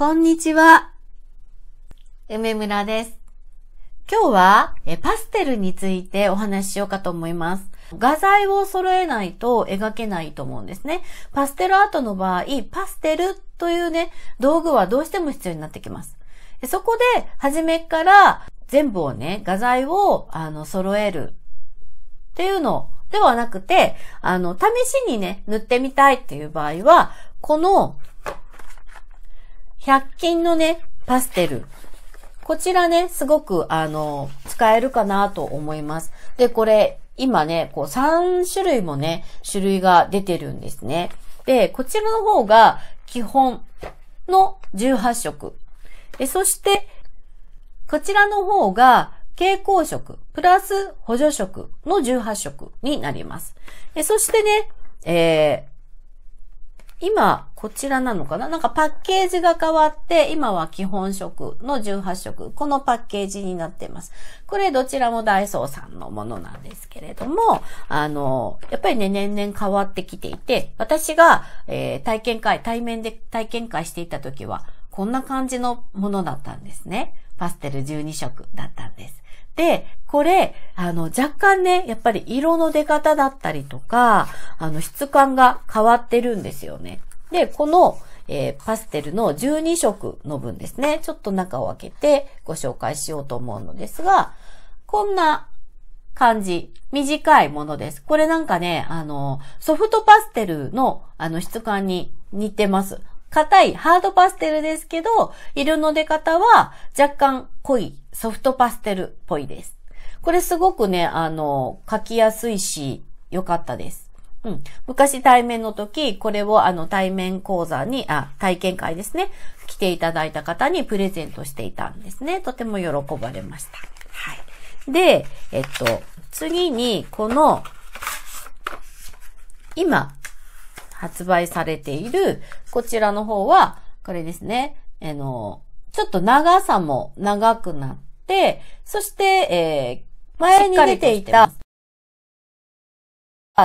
こんにちは。梅村です。今日はえパステルについてお話ししようかと思います。画材を揃えないと描けないと思うんですね。パステルアートの場合、パステルというね、道具はどうしても必要になってきます。そこで、初めから全部をね、画材をあの揃えるっていうのではなくて、あの、試しにね、塗ってみたいっていう場合は、この100均のね、パステル。こちらね、すごく、あの、使えるかなと思います。で、これ、今ね、こう3種類もね、種類が出てるんですね。で、こちらの方が基本の18色。でそして、こちらの方が蛍光色、プラス補助色の18色になります。でそしてね、え今、こちらなのかななんかパッケージが変わって、今は基本色の18色、このパッケージになっています。これどちらもダイソーさんのものなんですけれども、あの、やっぱりね、年々変わってきていて、私が、えー、体験会、対面で体験会していた時は、こんな感じのものだったんですね。パステル12色だったんです。で、これ、あの、若干ね、やっぱり色の出方だったりとか、あの、質感が変わってるんですよね。で、この、えー、パステルの12色の分ですね。ちょっと中を開けてご紹介しようと思うのですが、こんな感じ。短いものです。これなんかね、あの、ソフトパステルの、あの、質感に似てます。硬いハードパステルですけど、色の出方は若干濃いソフトパステルっぽいです。これすごくね、あの、書きやすいし、良かったです。うん。昔対面の時、これをあの対面講座に、あ、体験会ですね。来ていただいた方にプレゼントしていたんですね。とても喜ばれました。はい。で、えっと、次に、この、今、発売されている、こちらの方は、これですね。あの、ちょっと長さも長くなって、そして、えー、前に出ていた、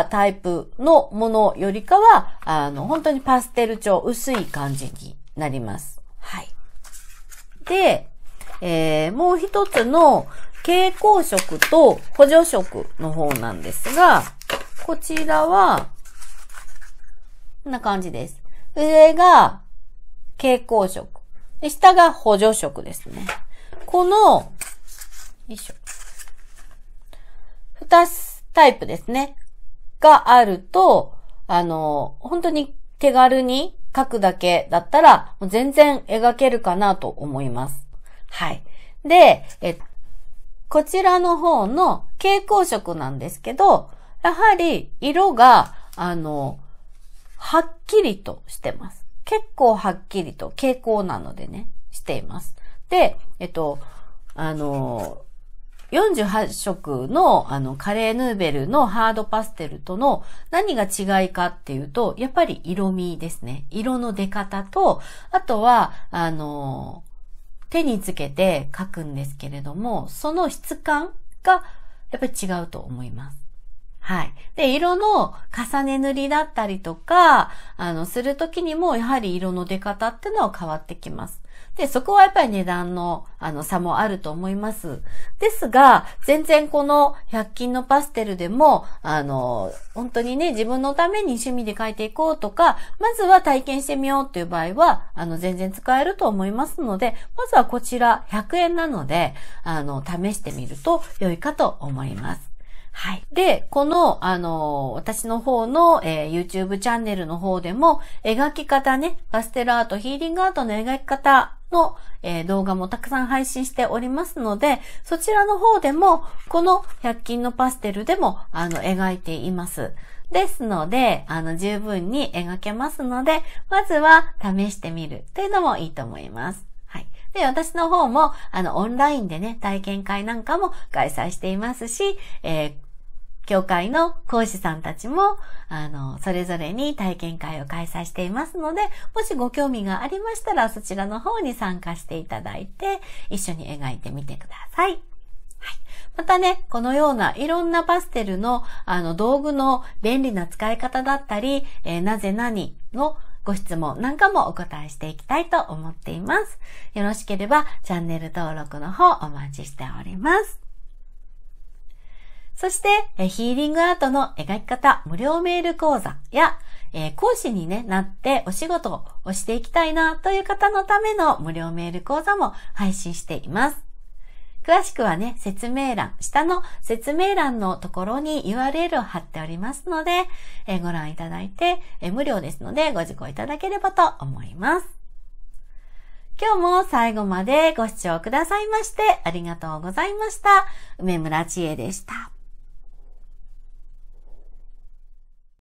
タイプのものよりかは、あの、本当にパステル調、薄い感じになります。はい。で、えー、もう一つの蛍光色と補助色の方なんですが、こちらは、こんな感じです。上が蛍光色。で、下が補助色ですね。この、よいしょ。二タイプですね。があると、あの、本当に手軽に描くだけだったら、全然描けるかなと思います。はい。で、えこちらの方の蛍光色なんですけど、やはり色が、あの、はっきりとしてます。結構はっきりと傾向なのでね、しています。で、えっと、あの、48色のあのカレーヌーベルのハードパステルとの何が違いかっていうと、やっぱり色味ですね。色の出方と、あとは、あの、手につけて描くんですけれども、その質感がやっぱり違うと思います。はい。で、色の重ね塗りだったりとか、あの、するときにも、やはり色の出方っていうのは変わってきます。で、そこはやっぱり値段の、あの、差もあると思います。ですが、全然この100均のパステルでも、あの、本当にね、自分のために趣味で描いていこうとか、まずは体験してみようっていう場合は、あの、全然使えると思いますので、まずはこちら100円なので、あの、試してみると良いかと思います。はい。で、この、あの、私の方の、えー、YouTube チャンネルの方でも、描き方ね、パステルアート、ヒーリングアートの描き方の、えー、動画もたくさん配信しておりますので、そちらの方でも、この100均のパステルでも、あの、描いています。ですので、あの、十分に描けますので、まずは試してみるというのもいいと思います。で、私の方も、あの、オンラインでね、体験会なんかも開催していますし、えー、教会の講師さんたちも、あの、それぞれに体験会を開催していますので、もしご興味がありましたら、そちらの方に参加していただいて、一緒に描いてみてください。はい、またね、このようないろんなパステルのあの道具の便利な使い方だったり、えー、なぜ何のご質問なんかもお答えしていきたいと思っています。よろしければチャンネル登録の方お待ちしております。そして、ヒーリングアートの描き方無料メール講座や、え講師に、なってお仕事をしていきたいなという方のための無料メール講座も配信しています。詳しくはね、説明欄、下の説明欄のところに URL を貼っておりますので、ご覧いただいて、無料ですのでご受講いただければと思います。今日も最後までご視聴くださいましてありがとうございました。梅村千恵でした。